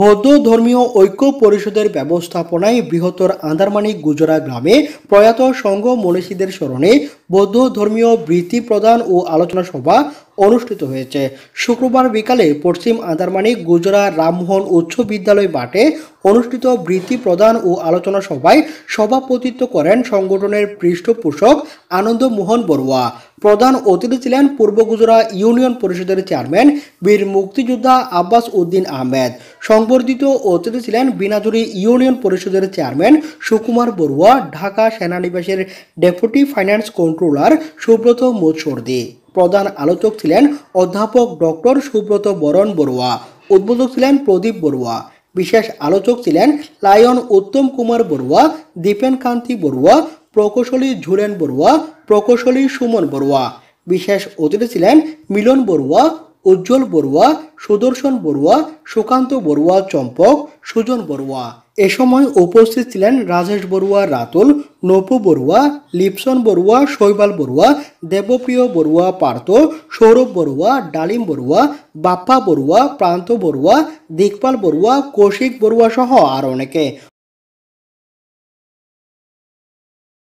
বৌদ্ধ ধর্মীয় ঐক্য পরিষদের ব্যবস্থাপনায় বৃহত্তর আন্দারমানি গুজরা গ্রামে প্রয়াত সংঘ মনীষীদের স্মরণে বৌদ্ধ ধর্মীয় বৃত্তি প্রদান ও আলোচনা সভা অনুষ্ঠিত হয়েছে শুক্রবার বিকালে পশ্চিম আন্দারমানি গুজরা রামমোহন উচ্চ বিদ্যালয় মাঠে অনুষ্ঠিত বৃত্তি প্রদান ও আলোচনা সভায় সভাপতিত্ব করেন সংগঠনের পৃষ্ঠপোষক আনন্দমোহন বড়ুয়া প্রধান অতিথি ছিলেন পূর্ব গুজরা ইউনিয়ন পরিষদের চেয়ারম্যান বীর মুক্তিযোদ্ধা আব্বাস উদ্দিন আহমেদ সংবর্ধিত অতিথি ছিলেন বিনাজুরি ইউনিয়ন পরিষদের চেয়ারম্যান সুকুমার বড়ুয়া ঢাকা সেনানিবাসের deputy finance controller Subrata Mutsuddi প্রধান আলোচক ছিলেন অধ্যাপক ডক্টর সুব্রত বরণ বড়ুয়া উদ্বোধক ছিলেন প্রদীপ বড়ুয়া বিশেষ আলোচক ছিলেন লায়ন উত্তম কুমার বড়ুয়া দীপেন কান্তি বড়ুয়া প্রকৌশলী ঝুলেন বড়ুয়া প্রকৌশলী সুমন বড়ুয়া বিশেষ অতিথি ছিলেন মিলন বড়ুয়া উজ্জ্বল বড়ুয়া সুদর্শন বড়ুয়া সুকান্ত বড়ুয়া চম্পক সুজন বড়ুয়া এ সময় উপস্থিত ছিলেন রাজেশ বড়ুয়া রাতুল নপু বড়ুয়া লিপসন বড়ুয়া শৈবাল বড়ুয়া দেবপ্রিয় বড়ুয়া পার্থ সৌরভ বড়ুয়া ডালিম বড়ুয়া বাপ্পা বড়ুয়া প্রান্ত বড়ুয়া দিকপাল বড়ুয়া কৌশিক বড়ুয়া সহ আর অনেকে